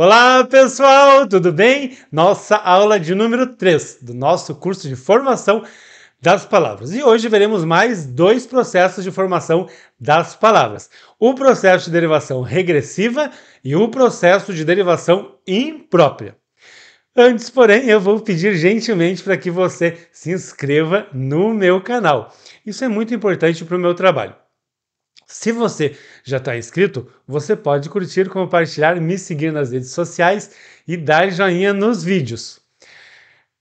Olá, pessoal, tudo bem? Nossa aula de número 3 do nosso curso de formação das palavras. E hoje veremos mais dois processos de formação das palavras: o processo de derivação regressiva e o processo de derivação imprópria. Antes, porém, eu vou pedir gentilmente para que você se inscreva no meu canal. Isso é muito importante para o meu trabalho. Se você já está inscrito, você pode curtir, compartilhar, me seguir nas redes sociais e dar joinha nos vídeos.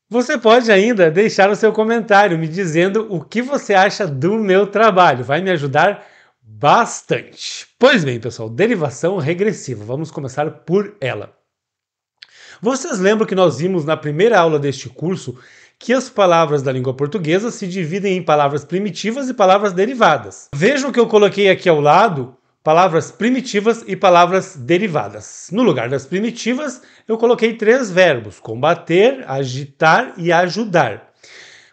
Você pode ainda deixar o seu comentário me dizendo o que você acha do meu trabalho. Vai me ajudar bastante. Pois bem, pessoal, derivação regressiva. Vamos começar por ela. Vocês lembram que nós vimos na primeira aula deste curso que as palavras da língua portuguesa se dividem em palavras primitivas e palavras derivadas. Vejam que eu coloquei aqui ao lado palavras primitivas e palavras derivadas. No lugar das primitivas, eu coloquei três verbos: combater, agitar e ajudar.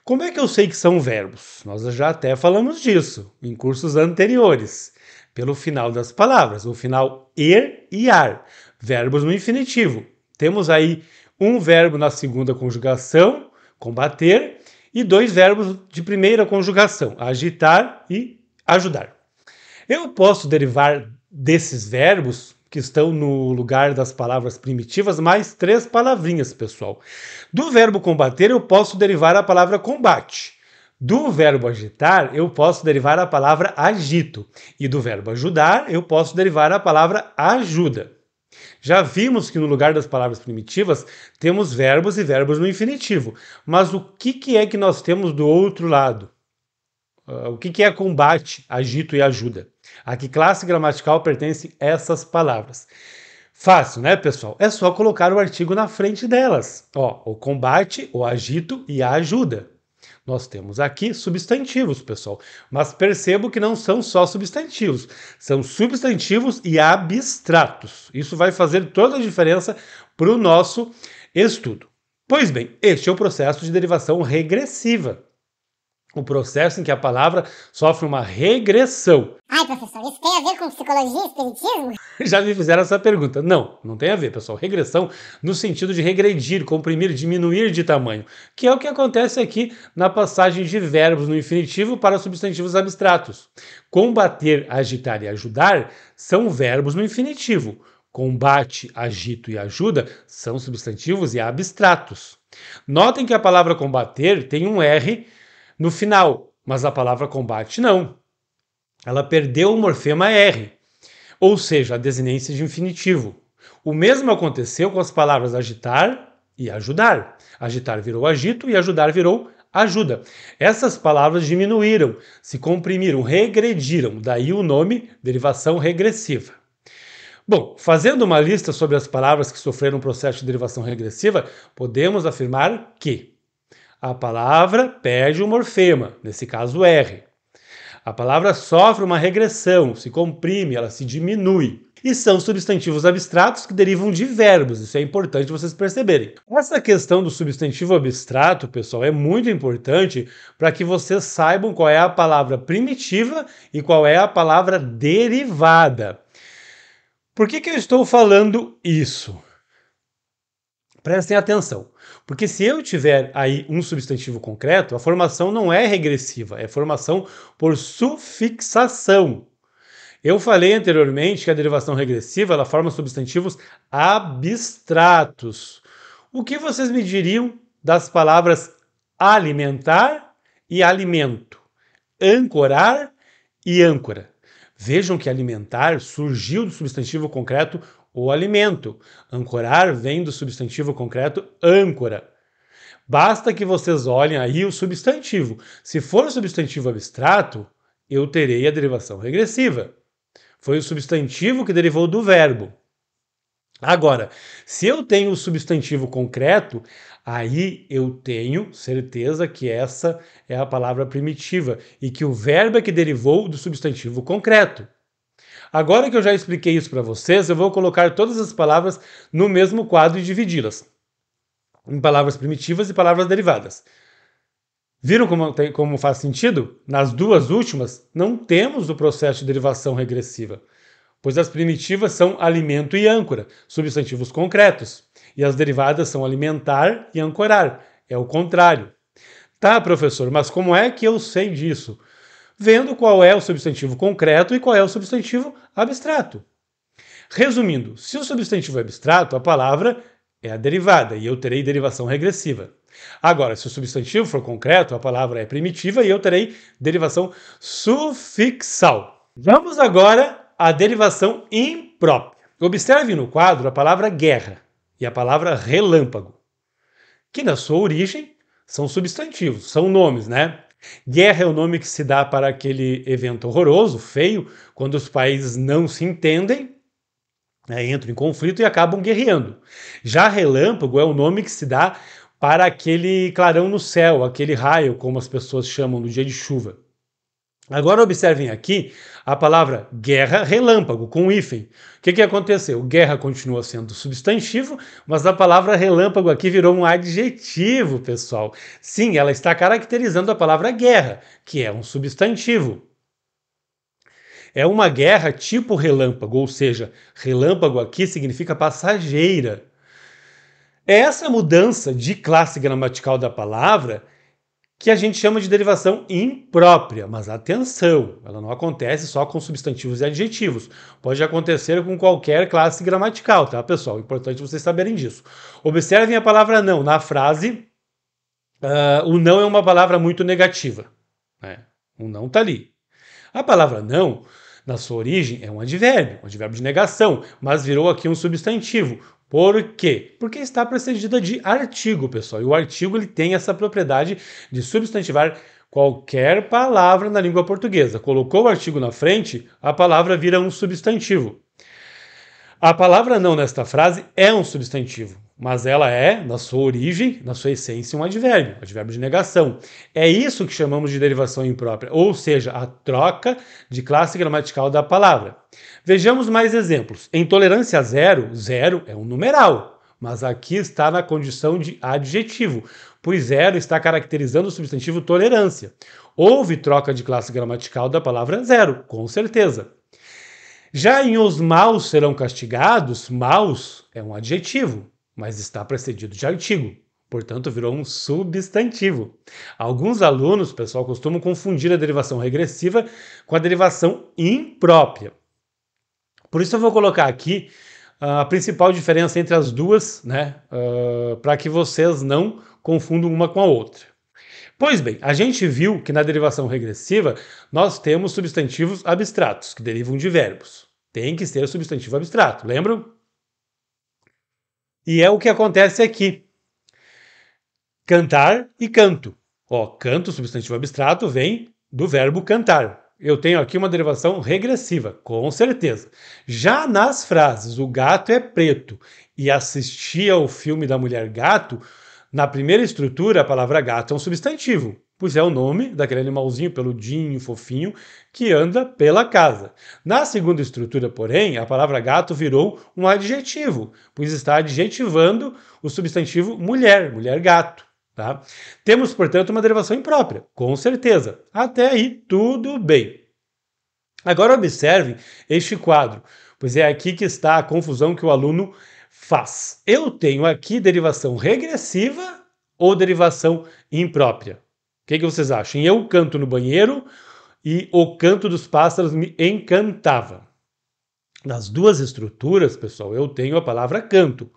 Como é que eu sei que são verbos? Nós já até falamos disso em cursos anteriores, pelo final das palavras, o final er e ar, verbos no infinitivo. Temos aí um verbo na segunda conjugação combater, e dois verbos de primeira conjugação, agitar e ajudar. Eu posso derivar desses verbos que estão no lugar das palavras primitivas mais três palavrinhas, pessoal. Do verbo combater eu posso derivar a palavra combate. Do verbo agitar, eu posso derivar a palavra agito. E do verbo ajudar, eu posso derivar a palavra ajuda. Já vimos que no lugar das palavras primitivas temos verbos e verbos no infinitivo. Mas o que, que é que nós temos do outro lado? Uh, o que, que é combate, agito e ajuda? A que classe gramatical pertencem essas palavras? Fácil, né, pessoal? É só colocar o artigo na frente delas. Ó, o combate, o agito e a ajuda. Nós temos aqui substantivos, pessoal, mas percebo que não são só substantivos, são substantivos e abstratos. Isso vai fazer toda a diferença para o nosso estudo. Pois bem, este é o processo de derivação regressiva. O processo em que a palavra sofre uma regressão. Ai, professor, isso tem a ver com psicologia e espiritismo? Já me fizeram essa pergunta. Não, não tem a ver, pessoal. Regressão no sentido de regredir, comprimir, diminuir de tamanho, que é o que acontece aqui na passagem de verbos no infinitivo para substantivos abstratos. Combater, agitar e ajudar são verbos no infinitivo. Combate, agito e ajuda são substantivos e abstratos. Notem que a palavra combater tem um R no final, mas a palavra combate não. Ela perdeu o morfema R, ou seja, a desinência de infinitivo. O mesmo aconteceu com as palavras agitar e ajudar. Agitar virou agito e ajudar virou ajuda. Essas palavras diminuíram, se comprimiram, regrediram, daí o nome derivação regressiva. Bom, fazendo uma lista sobre as palavras que sofreram um processo de derivação regressiva, podemos afirmar que a palavra perde o morfema, nesse caso R. A palavra sofre uma regressão, se comprime, ela se diminui. E são substantivos abstratos que derivam de verbos, isso é importante vocês perceberem. Essa questão do substantivo abstrato, pessoal, é muito importante para que vocês saibam qual é a palavra primitiva e qual é a palavra derivada. Por que, que eu estou falando isso? Prestem atenção, porque se eu tiver aí um substantivo concreto, a formação não é regressiva, é formação por sufixação. Eu falei anteriormente que a derivação regressiva ela forma substantivos abstratos. O que vocês me diriam das palavras alimentar e alimento, ancorar e âncora? Vejam que alimentar surgiu do substantivo concreto o alimento. Ancorar vem do substantivo concreto âncora. Basta que vocês olhem aí o substantivo. Se for um substantivo abstrato, eu terei a derivação regressiva. Foi o substantivo que derivou do verbo. Agora, se eu tenho o substantivo concreto, aí eu tenho certeza que essa é a palavra primitiva e que o verbo é que derivou do substantivo concreto. Agora que eu já expliquei isso para vocês, eu vou colocar todas as palavras no mesmo quadro e dividi-las em palavras primitivas e palavras derivadas. Viram como, como faz sentido? Nas duas últimas, não temos o processo de derivação regressiva, pois as primitivas são alimento e âncora, substantivos concretos, e as derivadas são alimentar e ancorar, é o contrário. Tá, professor, mas como é que eu sei disso? vendo qual é o substantivo concreto e qual é o substantivo abstrato. Resumindo, se o substantivo é abstrato, a palavra é a derivada e eu terei derivação regressiva. Agora, se o substantivo for concreto, a palavra é primitiva e eu terei derivação sufixal. Vamos agora à derivação imprópria. Observe no quadro a palavra guerra e a palavra relâmpago, que na sua origem são substantivos, são nomes, né? Guerra é o nome que se dá para aquele evento horroroso, feio, quando os países não se entendem, né, entram em conflito e acabam guerreando. Já relâmpago é o nome que se dá para aquele clarão no céu, aquele raio, como as pessoas chamam no dia de chuva. Agora observem aqui a palavra guerra relâmpago com hífen. O que, que aconteceu? Guerra continua sendo substantivo, mas a palavra relâmpago aqui virou um adjetivo, pessoal. Sim, ela está caracterizando a palavra guerra, que é um substantivo. É uma guerra tipo relâmpago, ou seja, relâmpago aqui significa passageira. Essa mudança de classe gramatical da palavra que a gente chama de derivação imprópria. Mas atenção, ela não acontece só com substantivos e adjetivos. Pode acontecer com qualquer classe gramatical, tá, pessoal? Importante vocês saberem disso. Observem a palavra não. Na frase, uh, o não é uma palavra muito negativa. Né? O não está ali. A palavra não na sua origem, é um advérbio, um advérbio de negação, mas virou aqui um substantivo, por quê? Porque está precedida de artigo, pessoal. E o artigo ele tem essa propriedade de substantivar qualquer palavra na língua portuguesa. Colocou o artigo na frente, a palavra vira um substantivo. A palavra não nesta frase é um substantivo mas ela é, na sua origem, na sua essência, um advérbio, um advérbio de negação. É isso que chamamos de derivação imprópria, ou seja, a troca de classe gramatical da palavra. Vejamos mais exemplos. Em tolerância zero, zero é um numeral, mas aqui está na condição de adjetivo, pois zero está caracterizando o substantivo tolerância. Houve troca de classe gramatical da palavra zero, com certeza. Já em os maus serão castigados, maus é um adjetivo, mas está precedido de artigo, portanto, virou um substantivo. Alguns alunos, pessoal, costumam confundir a derivação regressiva com a derivação imprópria. Por isso, eu vou colocar aqui ah, a principal diferença entre as duas, né, uh, para que vocês não confundam uma com a outra. Pois bem, a gente viu que na derivação regressiva nós temos substantivos abstratos, que derivam de verbos. Tem que ser substantivo abstrato, lembram? E é o que acontece aqui. Cantar e canto. Ó, canto, substantivo abstrato, vem do verbo cantar. Eu tenho aqui uma derivação regressiva, com certeza. Já nas frases o gato é preto e assistia ao filme da mulher gato, na primeira estrutura a palavra gato é um substantivo. Pois é o nome daquele animalzinho peludinho, fofinho, que anda pela casa. Na segunda estrutura, porém, a palavra gato virou um adjetivo, pois está adjetivando o substantivo mulher, mulher gato. Tá? Temos, portanto, uma derivação imprópria, com certeza. Até aí, tudo bem. Agora observe este quadro, pois é aqui que está a confusão que o aluno faz. Eu tenho aqui derivação regressiva ou derivação imprópria. O que, que vocês acham? Eu canto no banheiro e o canto dos pássaros me encantava. Nas duas estruturas, pessoal, eu tenho a palavra canto.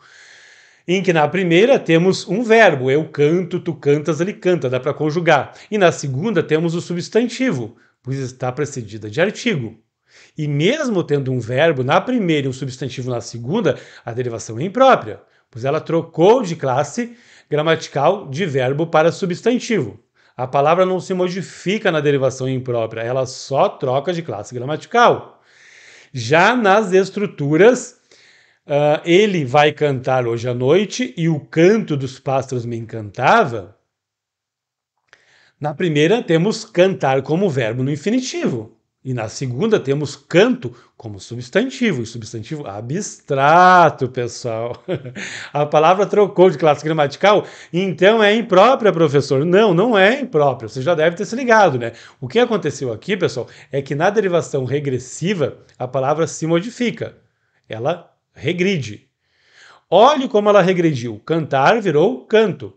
Em que na primeira temos um verbo, eu canto, tu cantas, ele canta, dá para conjugar. E na segunda temos o substantivo, pois está precedida de artigo. E mesmo tendo um verbo na primeira e um substantivo na segunda, a derivação é imprópria, pois ela trocou de classe gramatical de verbo para substantivo. A palavra não se modifica na derivação imprópria, ela só troca de classe gramatical. Já nas estruturas, uh, ele vai cantar hoje à noite e o canto dos pássaros me encantava. Na primeira, temos cantar como verbo no infinitivo. E na segunda temos canto como substantivo, e substantivo abstrato, pessoal. A palavra trocou de classe gramatical, então é imprópria, professor. Não, não é imprópria, você já deve ter se ligado, né? O que aconteceu aqui, pessoal, é que na derivação regressiva a palavra se modifica, ela regride. Olhe como ela regrediu: cantar virou canto.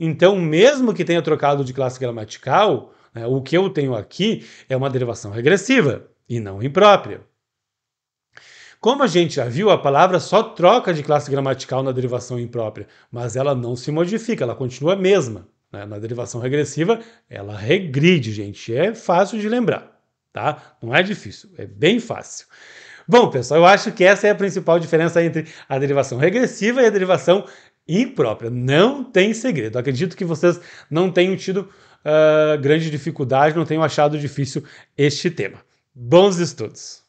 Então, mesmo que tenha trocado de classe gramatical, é, o que eu tenho aqui é uma derivação regressiva e não imprópria. Como a gente já viu, a palavra só troca de classe gramatical na derivação imprópria, mas ela não se modifica, ela continua a mesma. Né? Na derivação regressiva, ela regride, gente. É fácil de lembrar, tá? Não é difícil, é bem fácil. Bom, pessoal, eu acho que essa é a principal diferença entre a derivação regressiva e a derivação imprópria. Não tem segredo. Acredito que vocês não tenham tido ah, grande dificuldade, não tenho achado difícil este tema. Bons estudos!